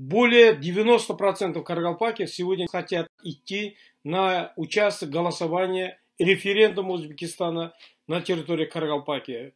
Более 90% Каргалпаки сегодня хотят идти на участок голосования референдума Узбекистана на территории Каргалпаки.